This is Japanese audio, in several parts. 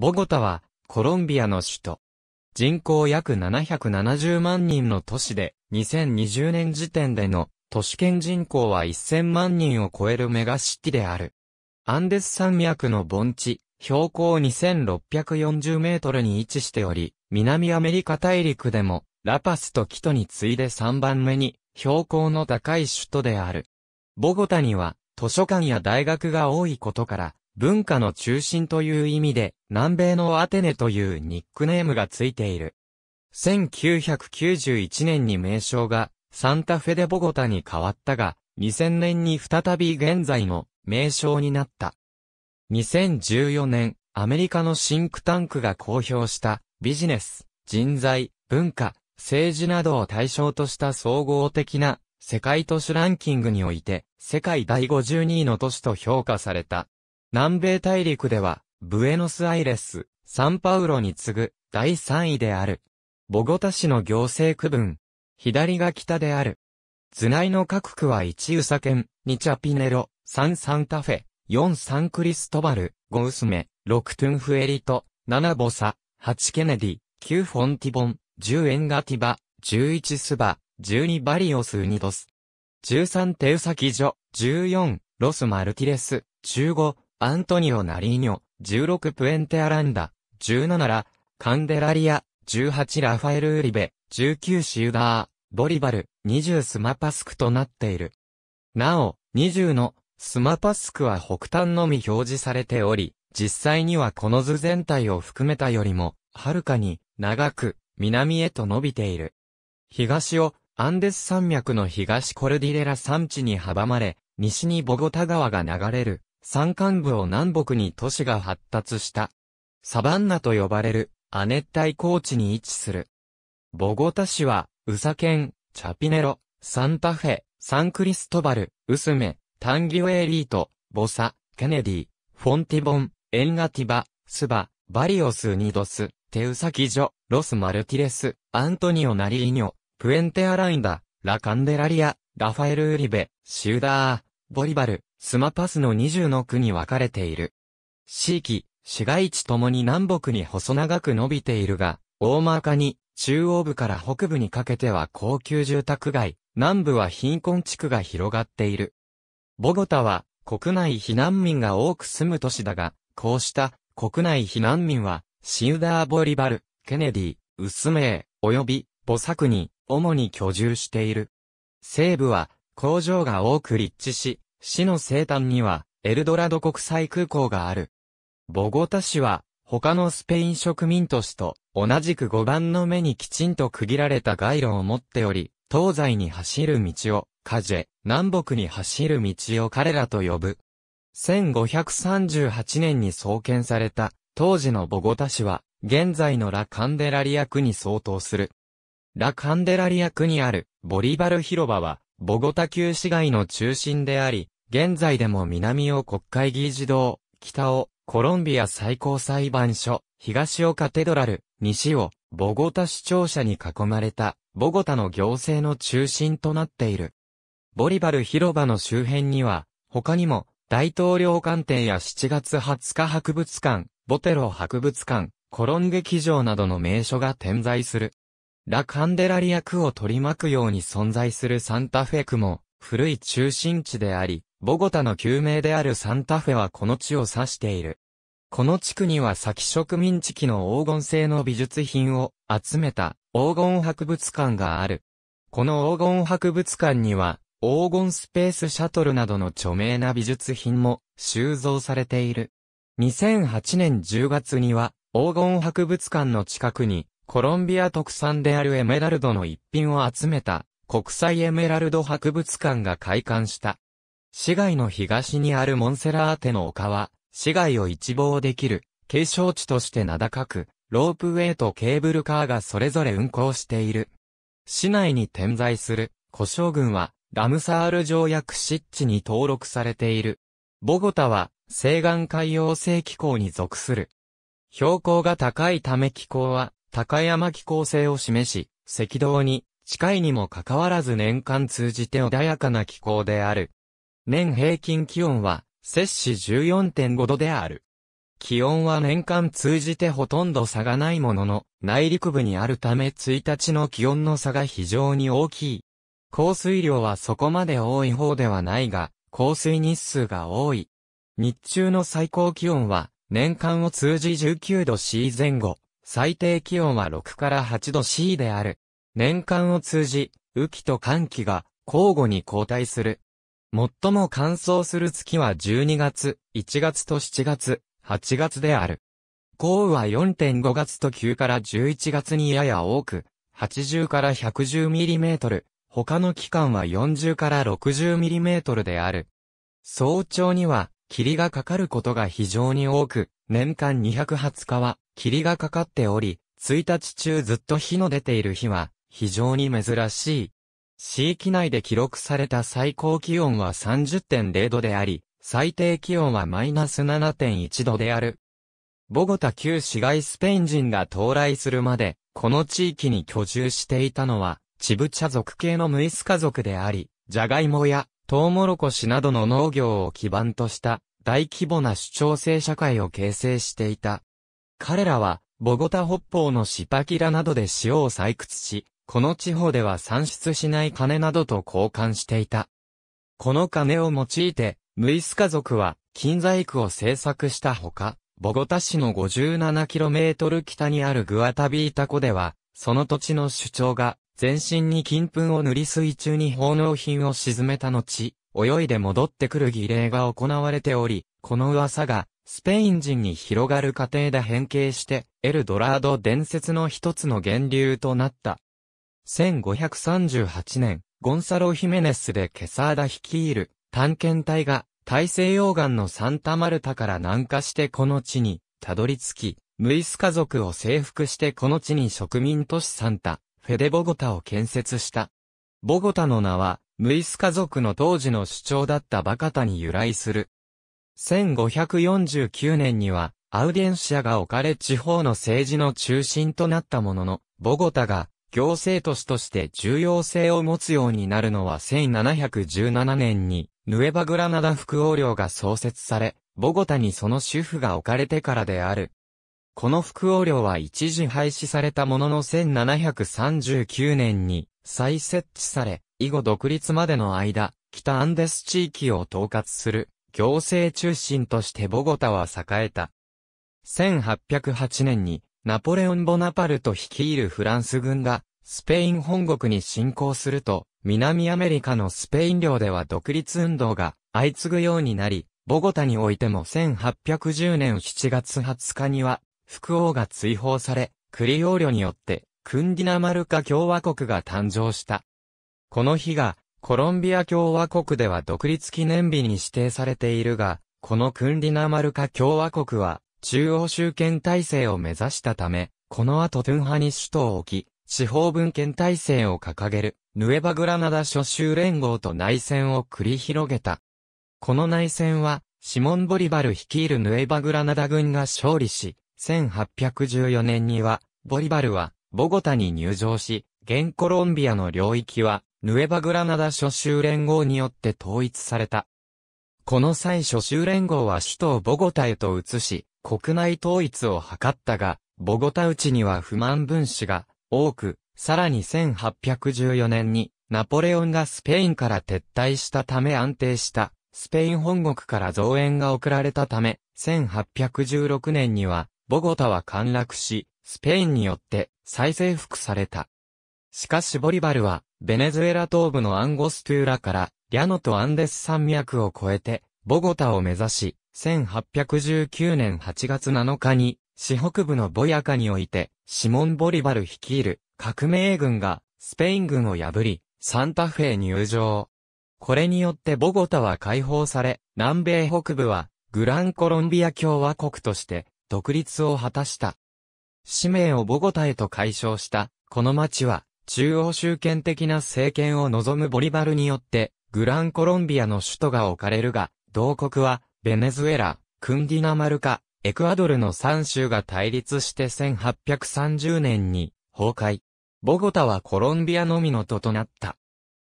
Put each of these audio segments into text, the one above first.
ボゴタは、コロンビアの首都。人口約770万人の都市で、2020年時点での都市圏人口は1000万人を超えるメガシティである。アンデス山脈の盆地、標高2640メートルに位置しており、南アメリカ大陸でも、ラパスとキトに次いで3番目に、標高の高い首都である。ボゴタには、図書館や大学が多いことから、文化の中心という意味で、南米のアテネというニックネームがついている。1991年に名称がサンタフェデ・ボゴタに変わったが、2000年に再び現在の名称になった。2014年、アメリカのシンクタンクが公表したビジネス、人材、文化、政治などを対象とした総合的な世界都市ランキングにおいて世界第52位の都市と評価された。南米大陸では、ブエノスアイレス、サンパウロに次ぐ第3位である。ボゴタ市の行政区分、左が北である。図内の各区は1ウサ県、2チャピネロ、3サンタフェ、4サンクリストバル、5ウスメ、6トゥンフエリト、7ボサ、8ケネディ、9フォンティボン、10エンガティバ、11スバ、12バリオスウニドス。13テウサキジョ、14ロスマルティレス、15アントニオ・ナリーニョ、16プエンテ・アランダ、17ラ、カンデラリア、18ラファエル・ウリベ、19シュダー、ボリバル、20スマパスクとなっている。なお、20のスマパスクは北端のみ表示されており、実際にはこの図全体を含めたよりも、はるかに長く南へと伸びている。東をアンデス山脈の東コルディレラ山地に阻まれ、西にボゴタ川が流れる。山間部を南北に都市が発達した。サバンナと呼ばれる亜熱帯高地に位置する。ボゴタ市は、ウサケン、チャピネロ、サンタフェ、サンクリストバル、ウスメ、タンギュエリート、ボサ、ケネディ、フォンティボン、エンガティバ、スバ、バリオス・ニドス、テウサキジョ、ロス・マルティレス、アントニオ・ナリーニョ、プエンテ・アラインダ、ラ・カンデラリア、ラファエル・ウリベ、シューダー、ボリバル、スマパスの20の区に分かれている。地域、市街地ともに南北に細長く伸びているが、大まかに、中央部から北部にかけては高級住宅街、南部は貧困地区が広がっている。ボゴタは、国内避難民が多く住む都市だが、こうした国内避難民は、シウダー・ボリバル、ケネディ、ウスメー、及び、ボサクに、主に居住している。西部は、工場が多く立地し、市の西端には、エルドラド国際空港がある。ボゴタ市は、他のスペイン植民都市と、同じく5番の目にきちんと区切られた街路を持っており、東西に走る道を、カジェ、南北に走る道を彼らと呼ぶ。1538年に創建された、当時のボゴタ市は、現在のラカンデラリア区に相当する。ラカンデラリア区にあるボリバル広場は、ボゴタ旧市街の中心であり、現在でも南を国会議事堂、北をコロンビア最高裁判所、東をカテドラル、西をボゴタ市庁舎に囲まれた、ボゴタの行政の中心となっている。ボリバル広場の周辺には、他にも、大統領官邸や7月20日博物館、ボテロ博物館、コロン劇場などの名所が点在する。ラ・カンデラリア区を取り巻くように存在するサンタフェ区も、古い中心地であり、ボゴタの旧名であるサンタフェはこの地を指している。この地区には先植民地期の黄金製の美術品を集めた黄金博物館がある。この黄金博物館には黄金スペースシャトルなどの著名な美術品も収蔵されている。2008年10月には黄金博物館の近くにコロンビア特産であるエメラルドの一品を集めた国際エメラルド博物館が開館した。市街の東にあるモンセラーテの丘は、市街を一望できる景勝地として名高く、ロープウェイとケーブルカーがそれぞれ運行している。市内に点在する古将軍は、ラムサール条約湿地に登録されている。ボゴタは、西岸海洋性気候に属する。標高が高いため気候は、高山気候性を示し、赤道に近いにもかかわらず年間通じて穏やかな気候である。年平均気温は、摂氏14.5度である。気温は年間通じてほとんど差がないものの、内陸部にあるため1日の気温の差が非常に大きい。降水量はそこまで多い方ではないが、降水日数が多い。日中の最高気温は、年間を通じ19度 C 前後、最低気温は6から8度 C である。年間を通じ、雨季と寒季が交互に交代する。最も乾燥する月は12月、1月と7月、8月である。降雨は4.5月と9から11月にやや多く、80から110ミリメートル、他の期間は40から60ミリメートルである。早朝には霧がかかることが非常に多く、年間220日は霧がかかっており、1日中ずっと火の出ている日は非常に珍しい。市域内で記録された最高気温は30.0度であり、最低気温はマイナス7.1度である。ボゴタ旧市街スペイン人が到来するまで、この地域に居住していたのは、チブチャ族系のムイスカ族であり、ジャガイモやトウモロコシなどの農業を基盤とした大規模な主張性社会を形成していた。彼らは、ボゴタ北方のシパキラなどで塩を採掘し、この地方では産出しない金などと交換していた。この金を用いて、ムイスカ族は、金細工を製作したほか、ボゴタ市の 57km 北にあるグアタビータ湖では、その土地の主張が全身に金粉を塗り水中に奉納品を沈めた後、泳いで戻ってくる儀礼が行われており、この噂が、スペイン人に広がる過程で変形して、エルドラード伝説の一つの源流となった。1538年、ゴンサロ・ヒメネスでケサーダ率いる探検隊が大西洋岸のサンタマルタから南下してこの地にたどり着き、ムイス家族を征服してこの地に植民都市サンタフェデボゴタを建設した。ボゴタの名は、ムイス家族の当時の主張だったバカタに由来する。1549年には、アウデンシアが置かれ地方の政治の中心となったものの、ボゴタが行政都市として重要性を持つようになるのは1717年に、ヌエバグラナダ副王領が創設され、ボゴタにその主婦が置かれてからである。この副王領は一時廃止されたものの1739年に再設置され、以後独立までの間、北アンデス地域を統括する行政中心としてボゴタは栄えた。1808年にナポレオン・ボナパルト率いるフランス軍がスペイン本国に侵攻すると、南アメリカのスペイン領では独立運動が相次ぐようになり、ボゴタにおいても1810年7月20日には福王が追放され、クリオーリョによって、クンディナマルカ共和国が誕生した。この日が、コロンビア共和国では独立記念日に指定されているが、このクンディナマルカ共和国は、中央集権体制を目指したため、この後トゥンハに首都を置き、地方分権体制を掲げる、ヌエバグラナダ諸州連合と内戦を繰り広げた。この内戦は、シモン・ボリバル率いるヌエバグラナダ軍が勝利し、1814年には、ボリバルは、ボゴタに入場し、現コロンビアの領域は、ヌエバグラナダ諸州連合によって統一された。この際諸州連合は首都をボゴタへと移し、国内統一を図ったが、ボゴタ内には不満分子が多く、さらに1814年にナポレオンがスペインから撤退したため安定したスペイン本国から増援が送られたため、1816年にはボゴタは陥落し、スペインによって再征服された。しかしボリバルは、ベネズエラ東部のアンゴストゥーラから、リャノとアンデス山脈を越えて、ボゴタを目指し、1819年8月7日に、市北部のボヤカにおいて、シモン・ボリバル率いる革命軍が、スペイン軍を破り、サンタフェへ入場。これによってボゴタは解放され、南米北部は、グランコロンビア共和国として、独立を果たした。使命をボゴタへと解消した、この町は、中央集権的な政権を望むボリバルによって、グランコロンビアの首都が置かれるが、同国は、ベネズエラ、クンディナマルカ、エクアドルの3州が対立して1830年に崩壊。ボゴタはコロンビアのみの都となった。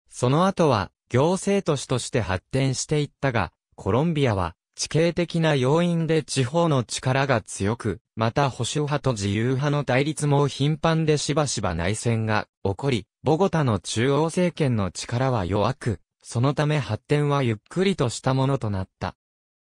その後は行政都市として発展していったが、コロンビアは地形的な要因で地方の力が強く、また保守派と自由派の対立も頻繁でしばしば内戦が起こり、ボゴタの中央政権の力は弱く、そのため発展はゆっくりとしたものとなった。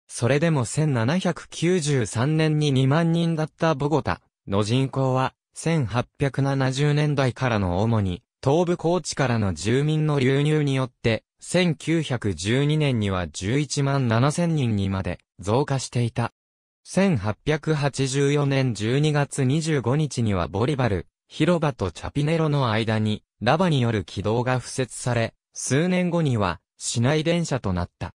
それでも1793年に2万人だったボゴタの人口は、1870年代からの主に、東部高地からの住民の流入によって、1912年には11万7000人にまで増加していた。1884年12月25日にはボリバル、広場とチャピネロの間に、ラバによる軌道が付設され、数年後には、市内電車となった。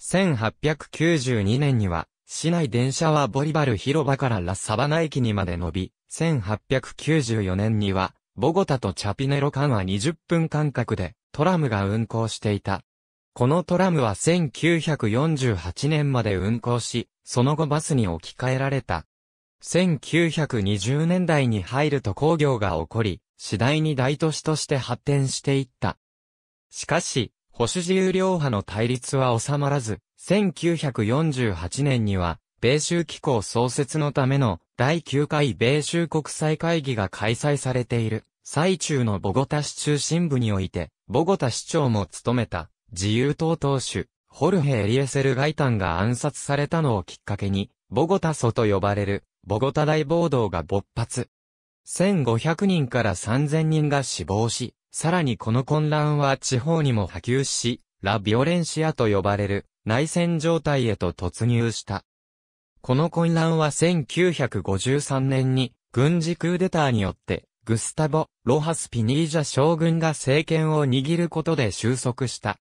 1892年には、市内電車はボリバル広場からラ・サバナ駅にまで伸び、1894年には、ボゴタとチャピネロ間は20分間隔でトラムが運行していた。このトラムは1948年まで運行し、その後バスに置き換えられた。1920年代に入ると工業が起こり、次第に大都市として発展していった。しかし、保守自由両派の対立は収まらず、1948年には、米州機構創設のための第9回米州国際会議が開催されている。最中のボゴタ市中心部において、ボゴタ市長も務めた、自由党党首、ホルヘ・エリエセル・ガイタンが暗殺されたのをきっかけに、ボゴタソと呼ばれる、ボゴタ大暴動が勃発。1500人から3000人が死亡し、さらにこの混乱は地方にも波及し、ラ・ビオレンシアと呼ばれる内戦状態へと突入した。この混乱は1953年に軍事クーデターによってグスタボ・ロハス・ピニージャ将軍が政権を握ることで収束した。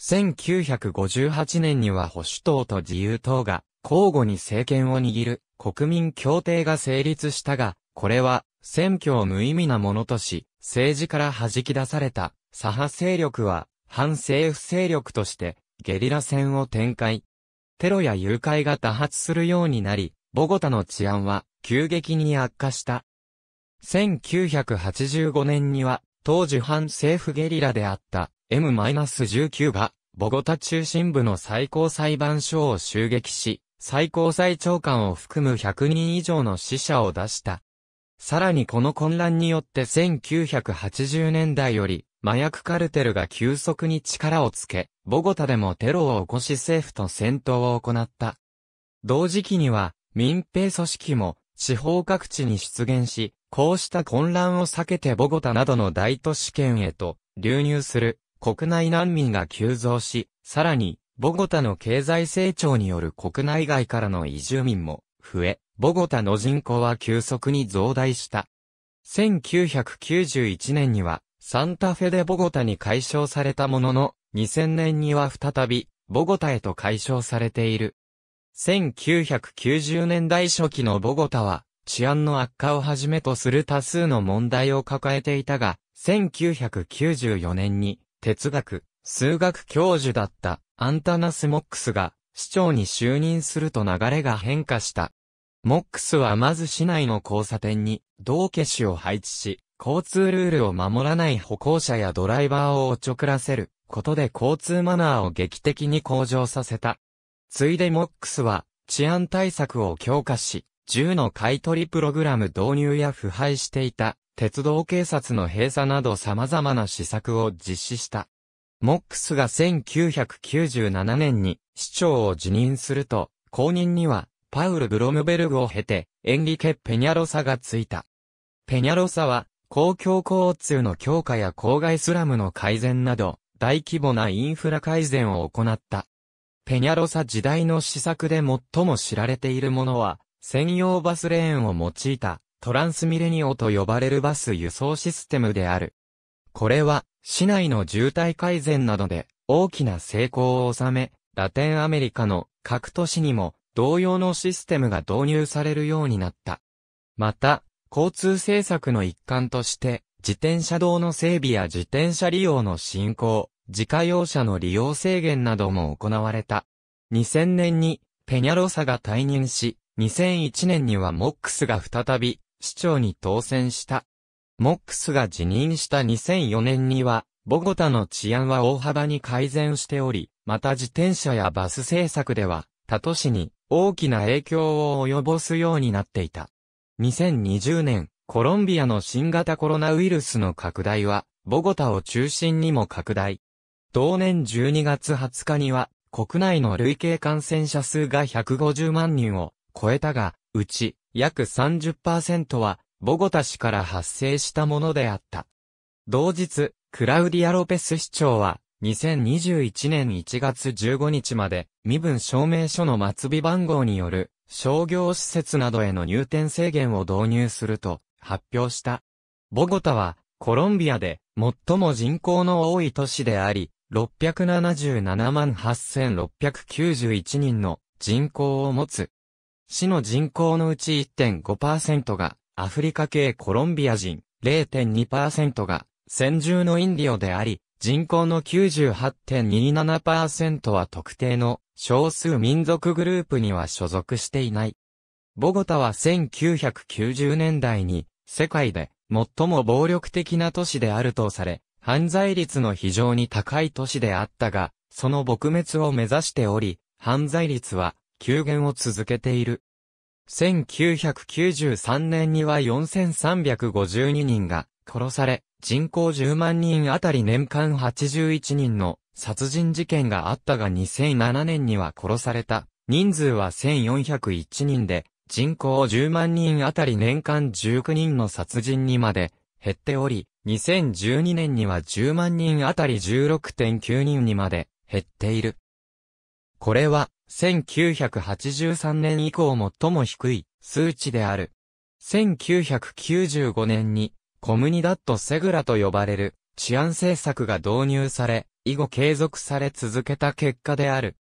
1958年には保守党と自由党が交互に政権を握る国民協定が成立したが、これは選挙を無意味なものとし、政治から弾き出された左派勢力は反政府勢力としてゲリラ戦を展開。テロや誘拐が多発するようになり、ボゴタの治安は急激に悪化した。1985年には、当時反政府ゲリラであった M-19 が、ボゴタ中心部の最高裁判所を襲撃し、最高裁長官を含む100人以上の死者を出した。さらにこの混乱によって1980年代より、麻薬カルテルが急速に力をつけ、ボゴタでもテロを起こし政府と戦闘を行った。同時期には、民兵組織も地方各地に出現し、こうした混乱を避けてボゴタなどの大都市圏へと流入する国内難民が急増し、さらに、ボゴタの経済成長による国内外からの移住民も増え、ボゴタの人口は急速に増大した。1991年には、サンタフェでボゴタに解消されたものの、2000年には再び、ボゴタへと解消されている。1990年代初期のボゴタは、治安の悪化をはじめとする多数の問題を抱えていたが、1994年に哲学、数学教授だったアンタナス・モックスが市長に就任すると流れが変化した。モックスはまず市内の交差点に道化師を配置し、交通ルールを守らない歩行者やドライバーをおちょくらせることで交通マナーを劇的に向上させた。ついでモックスは治安対策を強化し、銃の買取プログラム導入や腐敗していた鉄道警察の閉鎖など様々な施策を実施した。モックスが1997年に市長を辞任すると、後任にはパウル・ブロムベルグを経て、エンリケ・ペニャロサがついた。ペニャロサは、公共交通の強化や郊外スラムの改善など、大規模なインフラ改善を行った。ペニャロサ時代の施策で最も知られているものは、専用バスレーンを用いたトランスミレニオと呼ばれるバス輸送システムである。これは市内の渋滞改善などで大きな成功を収め、ラテンアメリカの各都市にも同様のシステムが導入されるようになった。また、交通政策の一環として、自転車道の整備や自転車利用の振興、自家用車の利用制限なども行われた。2000年にペニャロサが退任し、2001年にはモックスが再び市長に当選した。モックスが辞任した2004年には、ボゴタの治安は大幅に改善しており、また自転車やバス政策では、他都市に大きな影響を及ぼすようになっていた。2020年、コロンビアの新型コロナウイルスの拡大は、ボゴタを中心にも拡大。同年12月20日には、国内の累計感染者数が150万人を超えたが、うち約30%はボゴタ市から発生したものであった。同日、クラウディア・ロペス市長は、2021年1月15日まで、身分証明書の末尾番号による、商業施設などへの入店制限を導入すると発表した。ボゴタは、コロンビアで最も人口の多い都市であり、677万8691人の人口を持つ市の人口のうち1.5%がアフリカ系コロンビア人、0.2%が先住のインディオであり、人口の98.27%は特定の少数民族グループには所属していない。ボゴタは1990年代に世界で最も暴力的な都市であるとされ、犯罪率の非常に高い都市であったが、その撲滅を目指しており、犯罪率は急減を続けている。1993年には4352人が殺され、人口10万人あたり年間81人の殺人事件があったが2007年には殺された人数は1401人で、人口10万人あたり年間19人の殺人にまで減っており、2012年には10万人あたり16.9人にまで減っている。これは1983年以降最も低い数値である。1995年にコムニダットセグラと呼ばれる治安政策が導入され、以後継続され続けた結果である。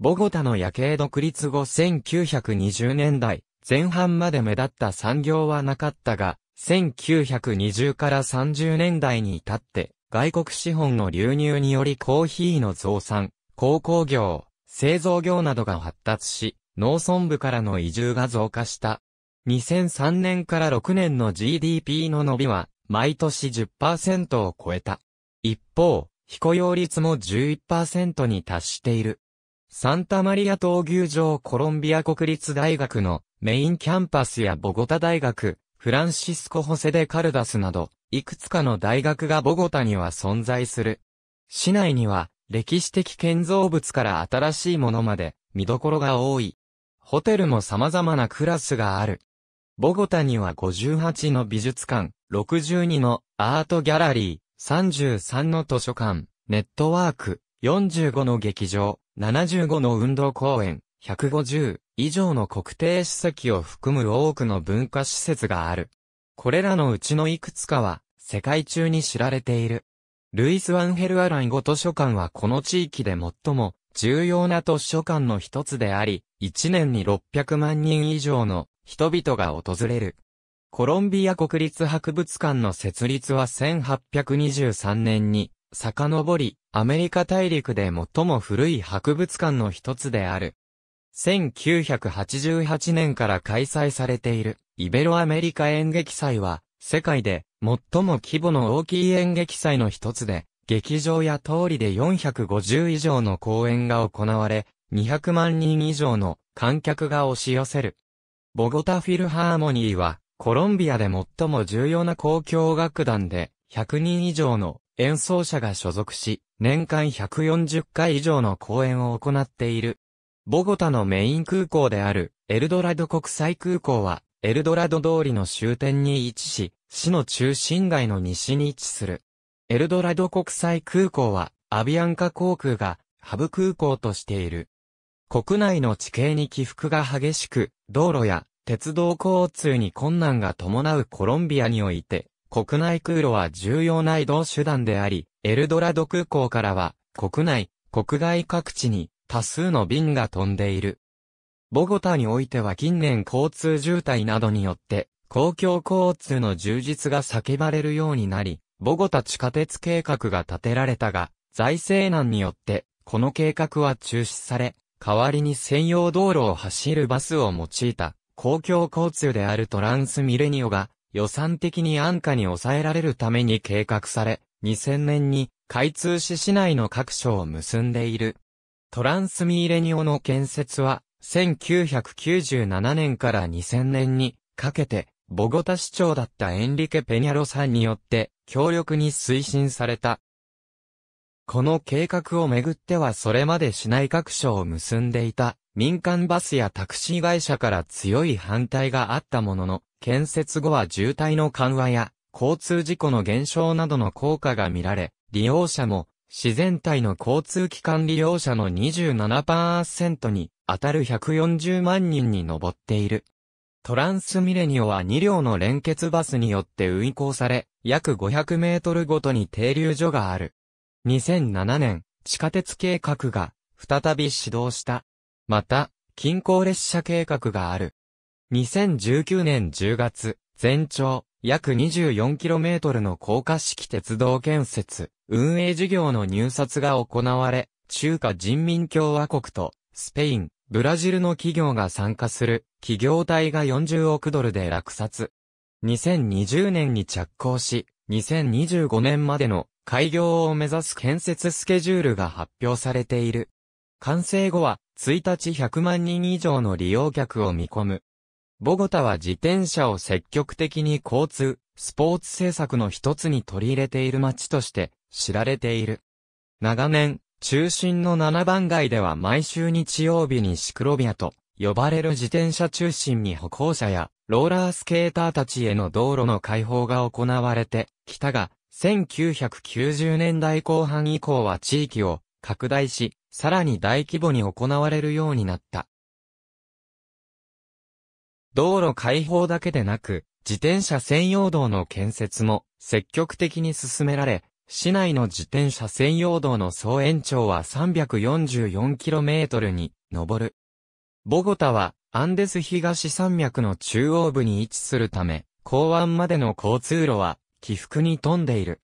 ボゴタの夜景独立後1920年代前半まで目立った産業はなかったが、1920から30年代に至って外国資本の流入によりコーヒーの増産、鉱工業、製造業などが発達し、農村部からの移住が増加した。2003年から6年の GDP の伸びは、毎年10%を超えた。一方、非雇用率も11%に達している。サンタマリア闘牛場コロンビア国立大学のメインキャンパスやボゴタ大学、フランシスコ・ホセデ・カルダスなど、いくつかの大学がボゴタには存在する。市内には歴史的建造物から新しいものまで見どころが多い。ホテルも様々なクラスがある。ボゴタには58の美術館、62のアートギャラリー、33の図書館、ネットワーク、45の劇場、75の運動公園、150以上の国定史跡を含む多くの文化施設がある。これらのうちのいくつかは世界中に知られている。ルイス・アンヘル・アラン語図書館はこの地域で最も重要な図書館の一つであり、1年に600万人以上の人々が訪れる。コロンビア国立博物館の設立は1823年に遡り、アメリカ大陸で最も古い博物館の一つである。1988年から開催されているイベロアメリカ演劇祭は世界で最も規模の大きい演劇祭の一つで、劇場や通りで450以上の公演が行われ、200万人以上の観客が押し寄せる。ボゴタフィルハーモニーは、コロンビアで最も重要な公共楽団で、100人以上の演奏者が所属し、年間140回以上の公演を行っている。ボゴタのメイン空港であるエルドラド国際空港はエルドラド通りの終点に位置し、市の中心街の西に位置する。エルドラド国際空港は、アビアンカ航空が、ハブ空港としている。国内の地形に起伏が激しく、道路や鉄道交通に困難が伴うコロンビアにおいて、国内空路は重要な移動手段であり、エルドラド空港からは、国内、国外各地に多数の便が飛んでいる。ボゴタにおいては近年交通渋滞などによって、公共交通の充実が叫ばれるようになり、ボゴタ地下鉄計画が立てられたが、財政難によって、この計画は中止され、代わりに専用道路を走るバスを用いた、公共交通であるトランスミレニオが、予算的に安価に抑えられるために計画され、2000年に開通し市内の各所を結んでいる。トランスミーレニオの建設は、1997年から2000年にかけて、ボゴタ市長だったエンリケ・ペニャロさんによって強力に推進された。この計画をめぐってはそれまで市内各所を結んでいた民間バスやタクシー会社から強い反対があったものの、建設後は渋滞の緩和や交通事故の減少などの効果が見られ、利用者も自然体の交通機関利用者の27%に当たる140万人に上っている。トランスミレニオは2両の連結バスによって運行され、約500メートルごとに停留所がある。2007年、地下鉄計画が再び始動した。また、近郊列車計画がある。2019年10月、全長約 24km の高架式鉄道建設、運営事業の入札が行われ、中華人民共和国とスペイン、ブラジルの企業が参加する企業体が40億ドルで落札。2020年に着工し、2025年までの開業を目指す建設スケジュールが発表されている。完成後は1日100万人以上の利用客を見込む。ボゴタは自転車を積極的に交通、スポーツ政策の一つに取り入れている街として知られている。長年、中心の7番街では毎週日曜日にシクロビアと呼ばれる自転車中心に歩行者やローラースケーターたちへの道路の開放が行われてきたが、1990年代後半以降は地域を拡大し、さらに大規模に行われるようになった。道路開放だけでなく、自転車専用道の建設も積極的に進められ、市内の自転車専用道の総延長は 344km に上る。ボゴタはアンデス東山脈の中央部に位置するため、港湾までの交通路は起伏に富んでいる。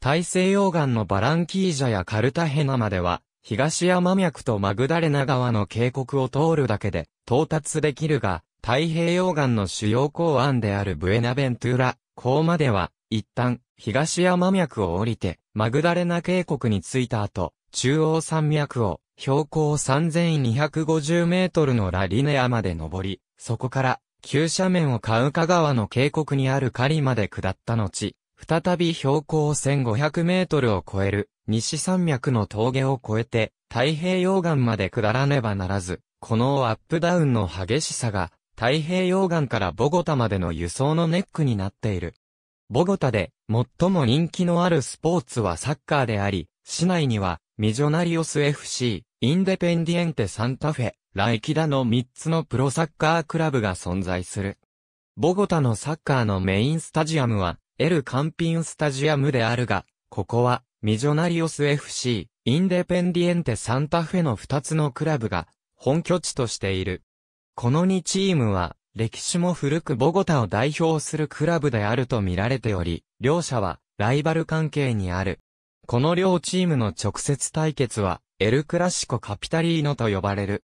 大西洋岸のバランキージャやカルタヘナまでは、東山脈とマグダレナ川の渓谷を通るだけで到達できるが、太平洋岸の主要港湾であるブエナベントゥーラ、港までは一旦、東山脈を降りて、マグダレナ渓谷に着いた後、中央山脈を、標高3250メートルのラリネアまで登り、そこから、急斜面をカウカ川の渓谷にある狩りまで下った後、再び標高1500メートルを超える、西山脈の峠を越えて、太平洋岸まで下らねばならず、このアップダウンの激しさが、太平洋岸からボゴタまでの輸送のネックになっている。ボゴタで最も人気のあるスポーツはサッカーであり、市内にはミジョナリオス FC、インデペンディエンテサンタフェ、ライキダの3つのプロサッカークラブが存在する。ボゴタのサッカーのメインスタジアムは、エル・カンピンスタジアムであるが、ここは、ミジョナリオス FC、インデペンディエンテサンタフェの2つのクラブが、本拠地としている。この2チームは、歴史も古くボゴタを代表するクラブであると見られており、両者はライバル関係にある。この両チームの直接対決は、エル・クラシコ・カピタリーノと呼ばれる。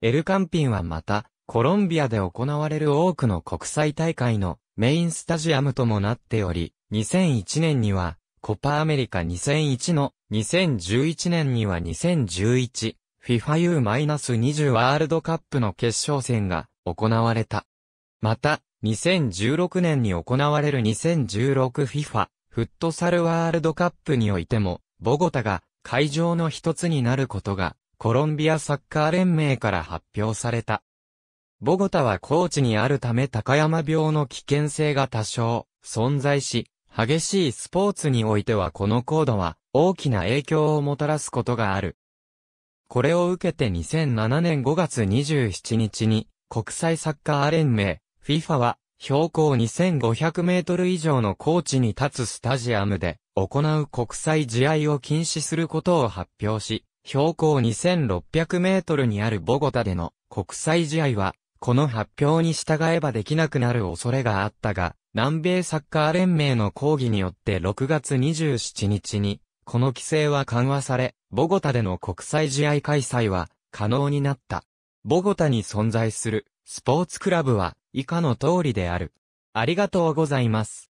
エル・カンピンはまた、コロンビアで行われる多くの国際大会のメインスタジアムともなっており、2001年には、コパアメリカ2001の、2011年には2011、FIFA U-20 ワールドカップの決勝戦が行われた。また、2016年に行われる 2016FIFA フットサルワールドカップにおいても、ボゴタが会場の一つになることが、コロンビアサッカー連盟から発表された。ボゴタは高地にあるため高山病の危険性が多少存在し、激しいスポーツにおいてはこの高度は大きな影響をもたらすことがある。これを受けて2007年5月27日に国際サッカー連盟、FIFA は、標高2500メートル以上の高地に立つスタジアムで行う国際試合を禁止することを発表し、標高2600メートルにあるボゴタでの国際試合は、この発表に従えばできなくなる恐れがあったが、南米サッカー連盟の抗議によって6月27日に、この規制は緩和され、ボゴタでの国際試合開催は可能になった。ボゴタに存在するスポーツクラブは以下の通りである。ありがとうございます。